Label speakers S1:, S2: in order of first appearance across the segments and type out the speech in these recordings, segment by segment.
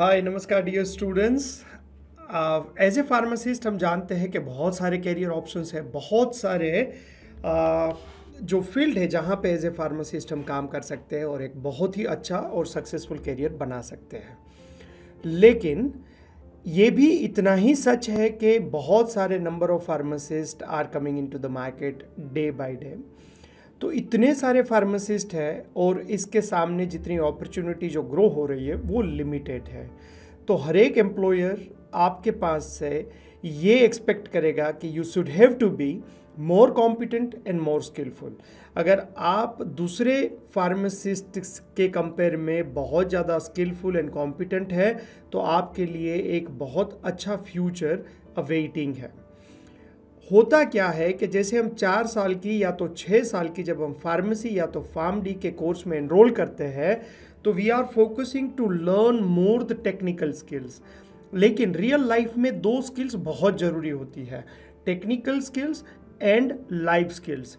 S1: हाय नमस्कार dear students as a pharmacist हम जानते हैं कि बहुत सारे कैरियर ऑप्शंस हैं बहुत सारे uh, जो फील्ड है जहाँ पे एज ए फार्मासिस्ट हम काम कर सकते हैं और एक बहुत ही अच्छा और सक्सेसफुल कैरियर बना सकते हैं लेकिन ये भी इतना ही सच है कि बहुत सारे number of pharmacist are coming into the market day by day तो इतने सारे फार्मासिस्ट हैं और इसके सामने जितनी अपॉर्चुनिटी जो ग्रो हो रही है वो लिमिटेड है तो हर एक एम्प्लॉयर आपके पास से ये एक्सपेक्ट करेगा कि you should have to be more competent and more skilful अगर आप दूसरे फार्मासिस्ट के कंपेयर में बहुत ज़्यादा स्किलफुल एंड कॉम्पिटेंट है तो आपके लिए एक बहुत अच्छा फ्यूचर अवेटिंग है होता क्या है कि जैसे हम चार साल की या तो छः साल की जब हम फार्मेसी या तो फार्म डी के कोर्स में इनरोल करते हैं तो we are focusing to learn more the technical skills लेकिन रियल लाइफ में दो स्किल्स बहुत ज़रूरी होती है technical skills and life skills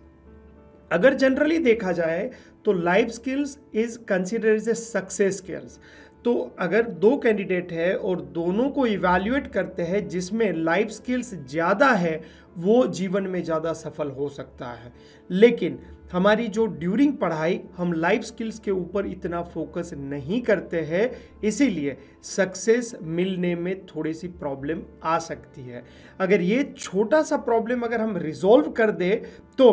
S1: अगर जनरली देखा जाए तो life skills is consider is a success skills तो अगर दो कैंडिडेट है और दोनों को इवेल्युएट करते हैं जिसमें लाइफ स्किल्स ज़्यादा है वो जीवन में ज़्यादा सफल हो सकता है लेकिन हमारी जो ड्यूरिंग पढ़ाई हम लाइफ स्किल्स के ऊपर इतना फोकस नहीं करते हैं इसीलिए सक्सेस मिलने में थोड़ी सी प्रॉब्लम आ सकती है अगर ये छोटा सा प्रॉब्लम अगर हम रिजॉल्व कर दें तो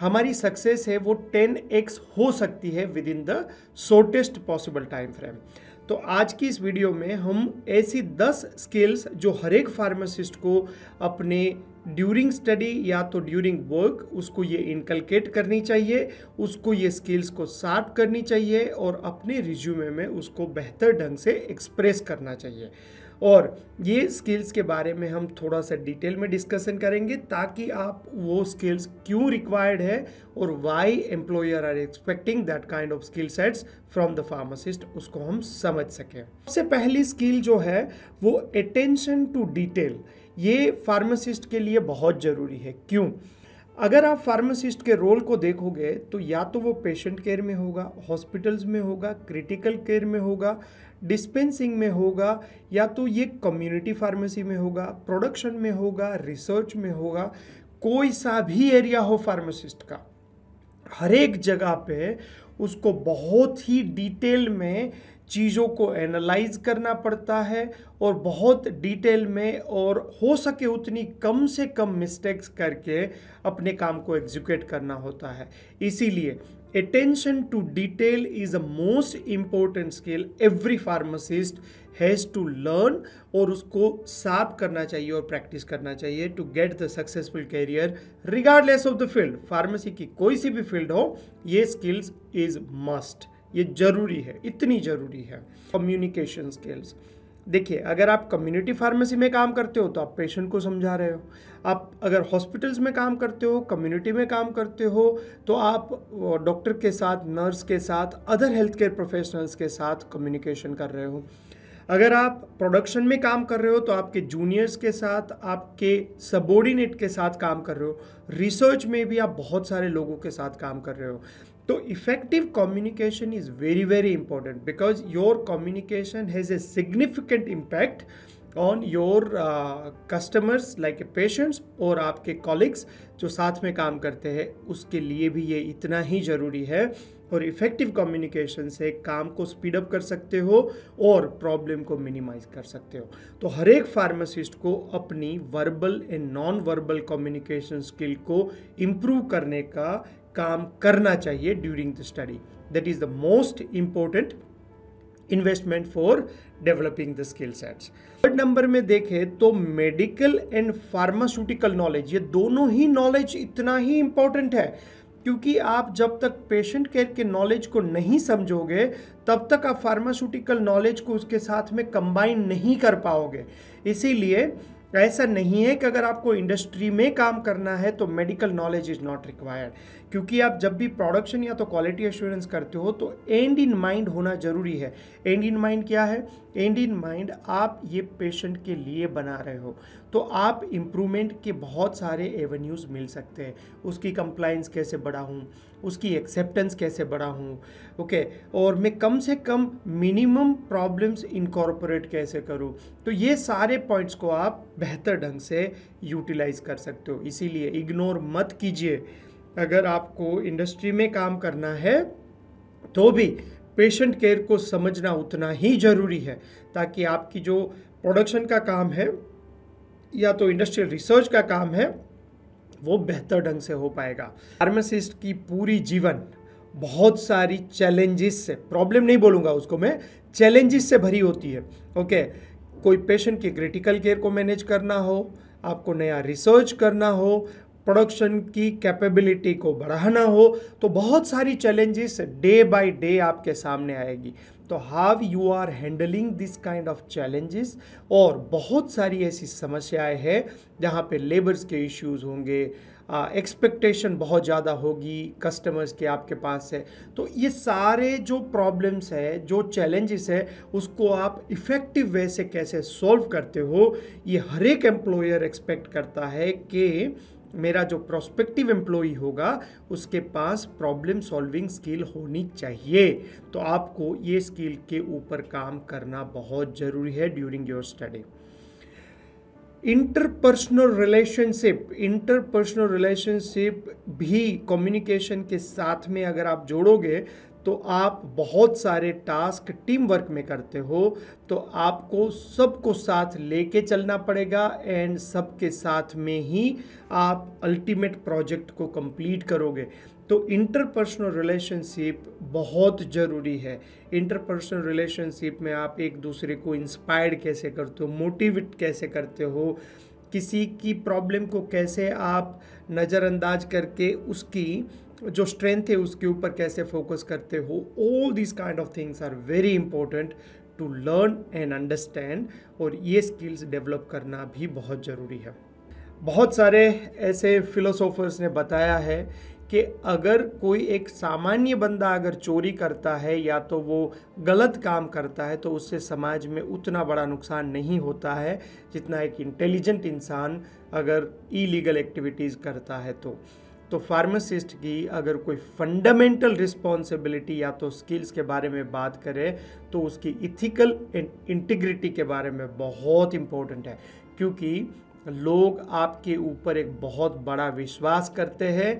S1: हमारी सक्सेस है वो टेन एक्स हो सकती है within the shortest possible time frame तो आज की इस वीडियो में हम ऐसी 10 स्किल्स जो हर एक फार्मासिस्ट को अपने ड्यूरिंग स्टडी या तो ड्यूरिंग वर्क उसको ये इनकलकेट करनी चाहिए उसको ये स्किल्स को शार्प करनी चाहिए और अपने रिज्यूमे में उसको बेहतर ढंग से एक्सप्रेस करना चाहिए और ये स्किल्स के बारे में हम थोड़ा सा डिटेल में डिस्कशन करेंगे ताकि आप वो स्किल्स क्यों रिक्वायर्ड है और why employer are expecting that kind of skill sets from the pharmacist उसको हम समझ सकें सबसे पहली स्किल जो है वो अटेंशन टू डिटेल ये फार्मासिस्ट के लिए बहुत ज़रूरी है क्यों अगर आप फार्मासिस्ट के रोल को देखोगे तो या तो वो पेशेंट केयर में होगा हॉस्पिटल्स में होगा क्रिटिकल केयर में होगा डिस्पेंसिंग में होगा या तो ये कम्युनिटी फार्मेसी में होगा प्रोडक्शन में होगा रिसर्च में होगा कोई सा भी एरिया हो फार्मासिस्ट का हर एक जगह पे उसको बहुत ही डिटेल में चीज़ों को एनालाइज करना पड़ता है और बहुत डिटेल में और हो सके उतनी कम से कम मिस्टेक्स करके अपने काम को एग्जीक्यूट करना होता है इसीलिए attention to detail is a most important skill every pharmacist has to learn और उसको साफ करना चाहिए और प्रैक्टिस करना चाहिए to get the successful career regardless of the field pharmacy की कोई सी भी फील्ड हो ये स्किल्स इज मस्ट ये ज़रूरी है इतनी ज़रूरी है कम्युनिकेशन स्किल्स देखिए अगर आप कम्युनिटी फार्मेसी में काम करते हो तो आप पेशेंट को समझा रहे हो आप अगर हॉस्पिटल्स में काम करते हो कम्युनिटी में काम करते हो तो आप डॉक्टर के साथ नर्स के साथ अदर हेल्थ केयर प्रोफेशनल्स के साथ कम्युनिकेशन कर रहे हो अगर आप प्रोडक्शन में काम कर रहे हो तो आपके जूनियर्स के साथ आपके सबोर्डिनेट के साथ काम कर रहे हो रिसर्च में भी आप बहुत सारे लोगों के साथ काम कर रहे हो तो effective communication is very very important because your communication has a significant impact on your customers like patients और आपके कॉलिग्स जो साथ में काम करते हैं उसके लिए भी ये इतना ही ज़रूरी है और इफ़ेक्टिव कम्युनिकेशन से काम को स्पीड अप कर सकते हो और प्रॉब्लम को मिनिमाइज कर सकते हो तो हर एक फार्मासिस्ट को अपनी verbal and non verbal communication skill को इम्प्रूव करने का काम करना चाहिए during the study that is the most important investment for developing the skill sets third number में देखें तो मेडिकल एंड फार्मास्यूटिकल नॉलेज ये दोनों ही नॉलेज इतना ही इंपॉर्टेंट है क्योंकि आप जब तक पेशेंट केयर के नॉलेज को नहीं समझोगे तब तक आप फार्मास्यूटिकल नॉलेज को उसके साथ में कंबाइन नहीं कर पाओगे इसीलिए ऐसा नहीं है कि अगर आपको इंडस्ट्री में काम करना है तो medical knowledge is not required क्योंकि आप जब भी प्रोडक्शन या तो क्वालिटी एश्योरेंस करते हो तो एंड इन माइंड होना ज़रूरी है एंड इन माइंड क्या है एंड इन माइंड आप ये पेशेंट के लिए बना रहे हो तो आप इम्प्रूवमेंट के बहुत सारे एवेन्यूज़ मिल सकते हैं उसकी कंप्लाइंस कैसे बढ़ाऊँ उसकी एक्सेप्टेंस कैसे बढ़ाऊँ ओके और मैं कम से कम मिनिमम प्रॉब्लम्स इनकॉर्पोरेट कैसे करूँ तो ये सारे पॉइंट्स को आप बेहतर ढंग से यूटिलाइज कर सकते हो इसीलिए इग्नोर मत कीजिए अगर आपको इंडस्ट्री में काम करना है तो भी पेशेंट केयर को समझना उतना ही ज़रूरी है ताकि आपकी जो प्रोडक्शन का काम है या तो इंडस्ट्रियल रिसर्च का काम है वो बेहतर ढंग से हो पाएगा फार्मासिस्ट की पूरी जीवन बहुत सारी चैलेंजेस से प्रॉब्लम नहीं बोलूँगा उसको मैं चैलेंजेस से भरी होती है ओके कोई पेशेंट की क्रिटिकल केयर को मैनेज करना हो आपको नया रिसर्च करना हो प्रोडक्शन की कैपेबिलिटी को बढ़ाना हो तो बहुत सारी चैलेंजेस डे बाय डे आपके सामने आएगी तो how you are handling this kind of challenges और बहुत सारी ऐसी समस्याएं हैं जहाँ पे लेबर्स के इश्यूज होंगे एक्सपेक्टेशन uh, बहुत ज़्यादा होगी कस्टमर्स के आपके पास है तो ये सारे जो प्रॉब्लम्स है जो चैलेंजेस है उसको आप इफ़ेक्टिव वे से कैसे सॉल्व करते हो ये हर एक एम्प्लॉयर एक्सपेक्ट करता है कि मेरा जो प्रोस्पेक्टिव एम्प्लॉई होगा उसके पास प्रॉब्लम सॉल्विंग स्किल होनी चाहिए तो आपको ये स्किल के ऊपर काम करना बहुत ज़रूरी है during your study interpersonal relationship interpersonal relationship भी कम्युनिकेशन के साथ में अगर आप जोड़ोगे तो आप बहुत सारे टास्क टीम वर्क में करते हो तो आपको सबको साथ लेके चलना पड़ेगा एंड सबके साथ में ही आप अल्टीमेट प्रोजेक्ट को कंप्लीट करोगे तो इंटरपर्सनल रिलेशनशिप बहुत ज़रूरी है इंटरपर्सनल रिलेशनशिप में आप एक दूसरे को इंस्पायर्ड कैसे करते हो मोटिवेट कैसे करते हो किसी की प्रॉब्लम को कैसे आप नज़रअंदाज करके उसकी जो स्ट्रेंथ है उसके ऊपर कैसे फोकस करते हो all this kind of things are very important to learn and understand और ये स्किल्स डेवलप करना भी बहुत ज़रूरी है बहुत सारे ऐसे फिलोसोफर्स ने बताया है कि अगर कोई एक सामान्य बंदा अगर चोरी करता है या तो वो गलत काम करता है तो उससे समाज में उतना बड़ा नुकसान नहीं होता है जितना एक इंटेलिजेंट इंसान अगर इलीगल एक्टिविटीज़ करता है तो तो फार्मासिस्ट की अगर कोई फंडामेंटल रिस्पॉन्सिबिलिटी या तो स्किल्स के बारे में बात करें तो उसकी इथिकल एंड इंटीग्रिटी के बारे में बहुत इम्पोर्टेंट है क्योंकि लोग आपके ऊपर एक बहुत बड़ा विश्वास करते हैं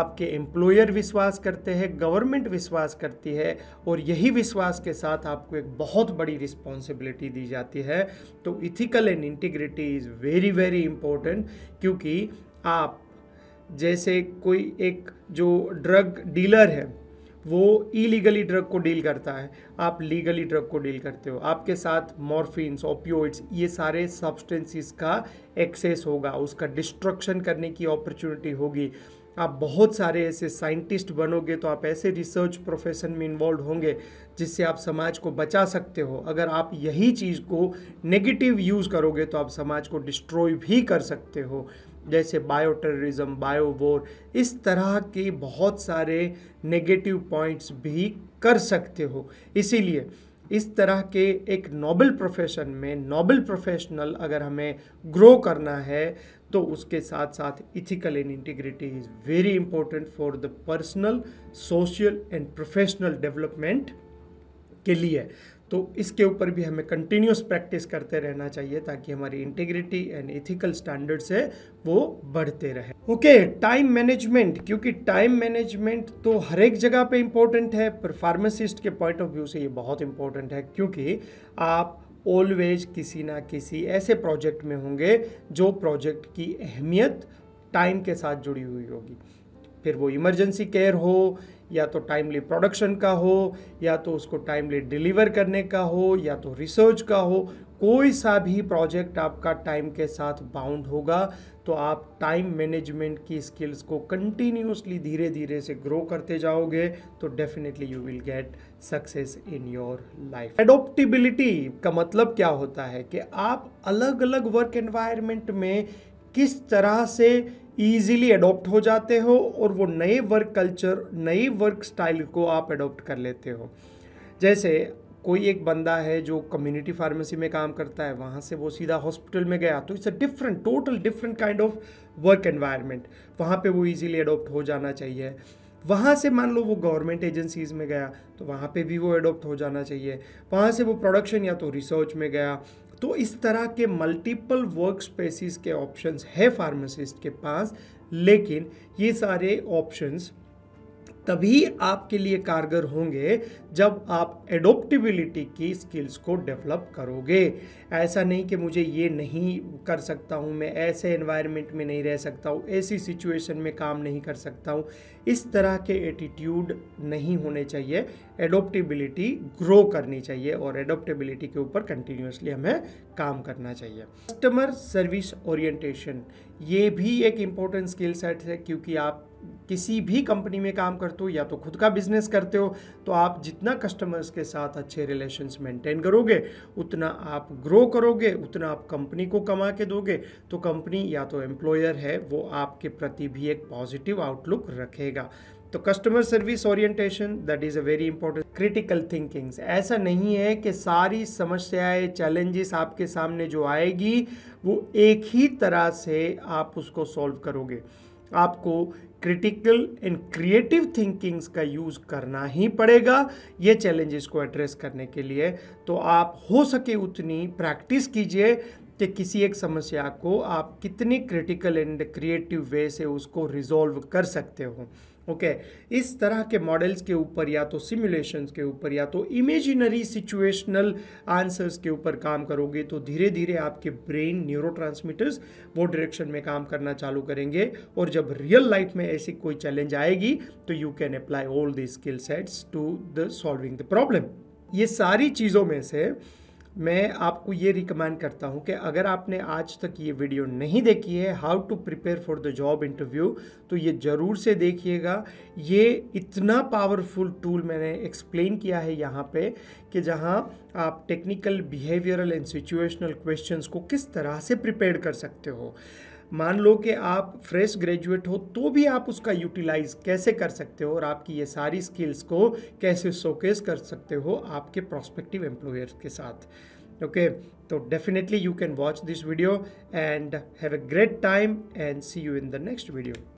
S1: आपके एम्प्लॉयर विश्वास करते हैं गवर्नमेंट विश्वास करती है और यही विश्वास के साथ आपको एक बहुत बड़ी रिस्पॉन्सिबिलिटी दी जाती है तो ethical and integrity is very very important क्योंकि आप जैसे कोई एक जो ड्रग डीलर है वो इलीगली ड्रग को डील करता है आप लीगली ड्रग को डील करते हो आपके साथ मॉर्फिन्स ओपियोइड्स ये सारे सब्सटेंसेस का एक्सेस होगा उसका डिस्ट्रक्शन करने की अपॉर्चुनिटी होगी आप बहुत सारे ऐसे साइंटिस्ट बनोगे तो आप ऐसे रिसर्च प्रोफेशन में इन्वॉल्व होंगे जिससे आप समाज को बचा सकते हो अगर आप यही चीज़ को नेगेटिव यूज़ करोगे तो आप समाज को डिस्ट्रॉय भी कर सकते हो जैसे बायो टेररिज्म बायो वोर इस तरह के बहुत सारे नेगेटिव पॉइंट्स भी कर सकते हो इसीलिए इस तरह के एक नोबल प्रोफेशन में नोबल प्रोफेशनल अगर हमें ग्रो करना है तो उसके साथ साथ ethical and integrity is very important for the personal social and professional development के लिए तो इसके ऊपर भी हमें कंटिन्यूस प्रैक्टिस करते रहना चाहिए ताकि हमारी इंटीग्रिटी एंड इथिकल स्टैंडर्ड्स है वो बढ़ते रहे ओके टाइम मैनेजमेंट क्योंकि टाइम मैनेजमेंट तो हर एक जगह पे इम्पोर्टेंट है पर फार्मासिस्ट के पॉइंट ऑफ व्यू से ये बहुत इंपॉर्टेंट है क्योंकि आप ऑलवेज किसी ना किसी ऐसे प्रोजेक्ट में होंगे जो प्रोजेक्ट की अहमियत टाइम के साथ जुड़ी हुई होगी फिर वो इमरजेंसी केयर हो या तो टाइमली प्रोडक्शन का हो या तो उसको टाइमली डिलीवर करने का हो या तो रिसर्च का हो कोई सा भी प्रोजेक्ट आपका टाइम के साथ बाउंड होगा तो आप टाइम मैनेजमेंट की स्किल्स को कंटिन्यूसली धीरे धीरे से ग्रो करते जाओगे तो definitely you will get success in your life adaptability का मतलब क्या होता है कि आप अलग अलग वर्क एनवायरनमेंट में किस तरह से ईजिली अडोप्ट हो जाते हो और वो नए वर्क कल्चर नए वर्क स्टाइल को आप अडोप्ट कर लेते हो जैसे कोई एक बंदा है जो कम्युनिटी फार्मेसी में काम करता है वहाँ से वो सीधा हॉस्पिटल में गया तो it's a different total different kind of work environment वहाँ पे वो इजीली अडोप्ट हो जाना चाहिए वहाँ से मान लो वो गवर्नमेंट एजेंसीज़ में गया तो वहाँ पे भी वो अडोप्ट हो जाना चाहिए वहाँ से वो प्रोडक्शन या तो रिसर्च में गया तो इस तरह के मल्टीपल वर्क स्पेसिस के ऑप्शंस है फार्मासिस्ट के पास लेकिन ये सारे ऑप्शंस तभी आपके लिए कारगर होंगे जब आप एडोप्टिबिलिटी की स्किल्स को डेवलप करोगे ऐसा नहीं कि मुझे ये नहीं कर सकता हूँ मैं ऐसे एनवायरनमेंट में नहीं रह सकता हूँ ऐसी सिचुएशन में काम नहीं कर सकता हूँ इस तरह के एटीट्यूड नहीं होने चाहिए एडोप्टिबिलिटी ग्रो करनी चाहिए और एडोप्टेबिलिटी के ऊपर कंटिन्यूसली हमें काम करना चाहिए कस्टमर सर्विस ओरिएंटेशन ये भी एक इम्पोर्टेंट स्किल सेट है क्योंकि आप किसी भी कंपनी में काम करते हो या तो खुद का बिजनेस करते हो तो आप जितना कस्टमर्स के साथ अच्छे रिलेशन मेंटेन करोगे उतना आप ग्रो करोगे उतना आप कंपनी को कमा के दोगे तो कंपनी या तो एम्प्लॉयर है वो आपके प्रति भी एक पॉजिटिव आउटलुक रखेगा तो customer service orientation that is a very important critical thinkings ऐसा नहीं है कि सारी समस्याएं चैलेंजेस आपके सामने जो आएगी वो एक ही तरह से आप उसको सॉल्व करोगे आपको क्रिटिकल एंड क्रिएटिव थिंकिंग्स का यूज़ करना ही पड़ेगा ये चैलेंजेस को एड्रेस करने के लिए तो आप हो सके उतनी प्रैक्टिस कीजिए कि किसी एक समस्या को आप कितनी क्रिटिकल एंड क्रिएटिव वे से उसको रिजॉल्व कर सकते हो ओके okay. इस तरह के मॉडल्स के ऊपर या तो सिमुलेशंस के ऊपर या तो इमेजिनरी सिचुएशनल आंसर्स के ऊपर काम करोगे तो धीरे धीरे आपके ब्रेन न्यूरो वो डायरेक्शन में काम करना चालू करेंगे और जब रियल लाइफ में ऐसी कोई चैलेंज आएगी तो you can apply all the skill sets to the solving the problem ये सारी चीज़ों में से मैं आपको ये रिकमेंड करता हूँ कि अगर आपने आज तक ये वीडियो नहीं देखी है how to prepare for the job interview तो ये ज़रूर से देखिएगा ये इतना पावरफुल टूल मैंने एक्सप्लेन किया है यहाँ पे कि जहाँ आप technical behavioural and situational questions को किस तरह से प्रिपेयर कर सकते हो मान लो कि आप फ्रेश ग्रेजुएट हो तो भी आप उसका यूटिलाइज कैसे कर सकते हो और आपकी ये सारी स्किल्स को कैसे शोकेस कर सकते हो आपके प्रोस्पेक्टिव एम्प्लॉयर्स के साथ okay तो definitely you can watch this video and have a great time and see you in the next video